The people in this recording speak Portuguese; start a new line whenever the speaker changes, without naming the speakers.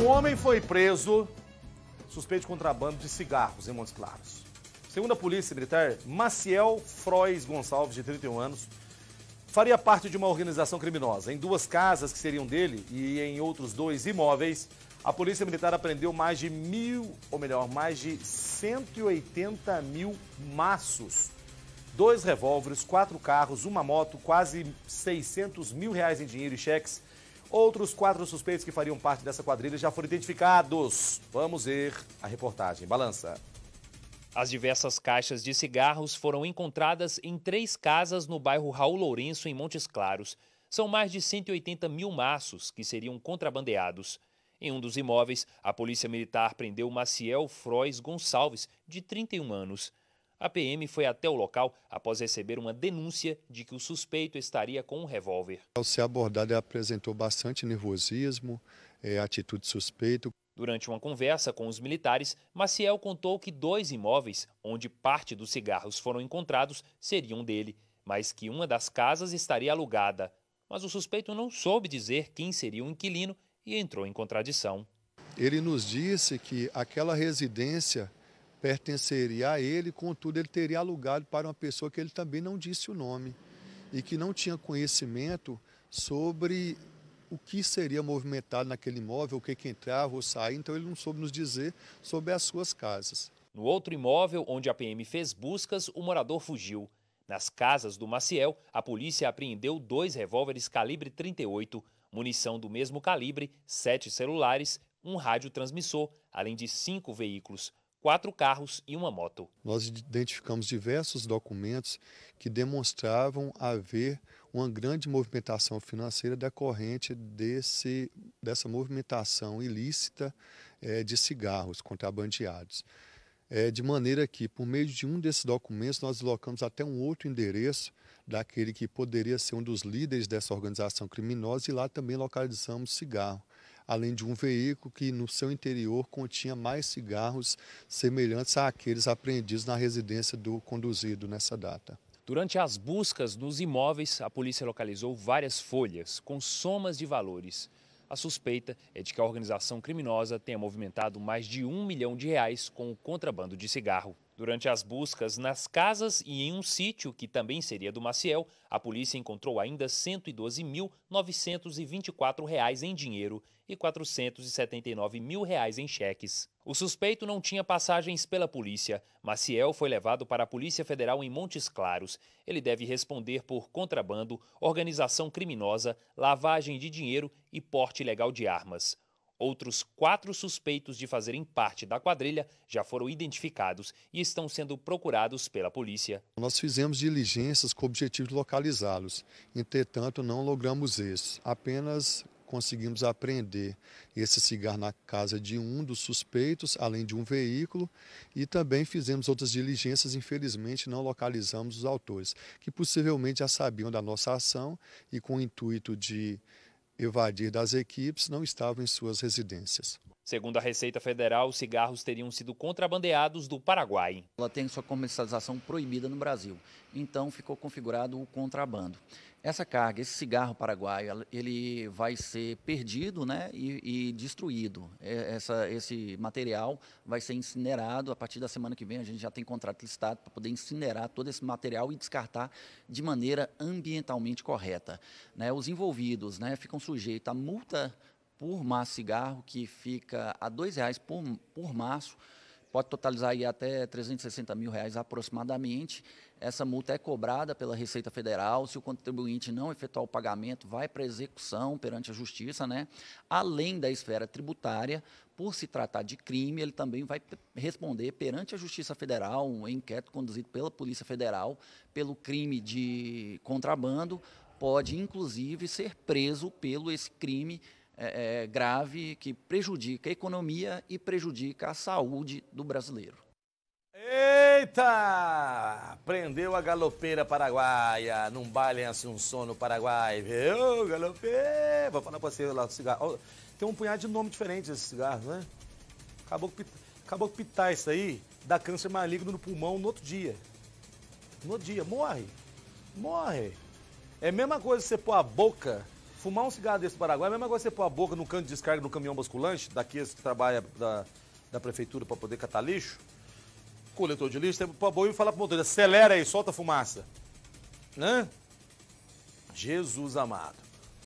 Um homem foi preso suspeito de contrabando de cigarros em Montes Claros. Segundo a polícia militar, Maciel Frois Gonçalves, de 31 anos, faria parte de uma organização criminosa. Em duas casas que seriam dele e em outros dois imóveis, a polícia militar apreendeu mais de mil, ou melhor, mais de 180 mil maços dois revólveres, quatro carros, uma moto, quase 600 mil reais em dinheiro e cheques, Outros quatro suspeitos que fariam parte dessa quadrilha
já foram identificados. Vamos ver a reportagem. Balança. As diversas caixas de cigarros foram encontradas em três casas no bairro Raul Lourenço, em Montes Claros. São mais de 180 mil maços que seriam contrabandeados. Em um dos imóveis, a Polícia Militar prendeu Maciel Frois Gonçalves, de 31 anos. A PM foi até o local após receber uma denúncia de que o suspeito estaria com um revólver.
Ao ser abordado, ele apresentou bastante nervosismo, é, atitude suspeita.
Durante uma conversa com os militares, Maciel contou que dois imóveis, onde parte dos cigarros foram encontrados, seriam dele, mas que uma das casas estaria alugada. Mas o suspeito não soube dizer quem seria o inquilino e entrou em contradição.
Ele nos disse que aquela residência pertenceria a ele, contudo, ele teria alugado para uma pessoa que ele também não disse o nome e que não tinha conhecimento sobre o que seria movimentado naquele imóvel, o que, que
entrava ou saía, então ele não soube nos dizer sobre as suas casas. No outro imóvel, onde a PM fez buscas, o morador fugiu. Nas casas do Maciel, a polícia apreendeu dois revólveres calibre 38, munição do mesmo calibre, sete celulares, um rádio transmissor, além de cinco veículos quatro carros e uma moto.
Nós identificamos diversos documentos que demonstravam haver uma grande movimentação financeira decorrente desse, dessa movimentação ilícita é, de cigarros contrabandeados. É, de maneira que, por meio de um desses documentos, nós deslocamos até um outro endereço daquele que poderia ser um dos líderes dessa organização criminosa e lá também localizamos cigarro além de um veículo que no seu interior continha mais cigarros semelhantes àqueles apreendidos na residência do conduzido nessa data.
Durante as buscas nos imóveis, a polícia localizou várias folhas com somas de valores. A suspeita é de que a organização criminosa tenha movimentado mais de um milhão de reais com o contrabando de cigarro. Durante as buscas nas casas e em um sítio, que também seria do Maciel, a polícia encontrou ainda R$ 112.924 em dinheiro e R$ mil reais em cheques. O suspeito não tinha passagens pela polícia. Maciel foi levado para a Polícia Federal em Montes Claros. Ele deve responder por contrabando, organização criminosa, lavagem de dinheiro e porte ilegal de armas. Outros quatro suspeitos de fazerem parte da quadrilha já foram identificados e estão sendo procurados pela polícia.
Nós fizemos diligências com o objetivo de localizá-los. Entretanto, não logramos isso. Apenas conseguimos apreender esse cigarro na casa de um dos suspeitos, além de um veículo, e também fizemos outras diligências. Infelizmente, não localizamos os autores, que possivelmente já sabiam da nossa ação e com o intuito de evadir das equipes não estavam em suas residências.
Segundo a Receita Federal, os cigarros teriam sido contrabandeados do Paraguai. Ela tem sua comercialização proibida no Brasil, então ficou configurado o contrabando. Essa
carga, esse cigarro paraguaio, ele vai ser perdido né, e, e destruído. Essa, esse material vai ser incinerado. A partir da semana que vem, a gente já tem contrato listado para poder incinerar todo esse material e descartar de maneira ambientalmente correta. Né, os envolvidos né, ficam sujeitos a multa por maço cigarro, que fica a R$ 2,00 por, por maço, pode totalizar aí até 360 mil reais aproximadamente. Essa multa é cobrada pela Receita Federal. Se o contribuinte não efetuar o pagamento, vai para execução perante a Justiça, né? Além da esfera tributária, por se tratar de crime, ele também vai responder perante a Justiça Federal, um inquérito conduzido pela Polícia Federal pelo crime de contrabando, pode inclusive ser preso pelo esse crime é, é, é, grave que prejudica a economia e prejudica a saúde do brasileiro.
Eita! Prendeu a galopeira paraguaia. Não baile assim um sono Paraguai, viu, galopeira? Vou falar pra você lá do cigarro. Tem um punhado de nome diferente esses cigarro, né? Acabou que, acabou que pitar isso aí, dá câncer maligno no pulmão no outro dia. No outro dia, morre. Morre. É a mesma coisa que você pôr a boca Fumar um cigarro desse do Paraguai é a mesma coisa que você pôr a boca no canto de descarga do caminhão basculante, daqueles que trabalham da, da prefeitura para poder catar lixo. Coletor de lixo, você pôr a boca e falar pro motorista, acelera aí, solta a fumaça. Né? Jesus amado.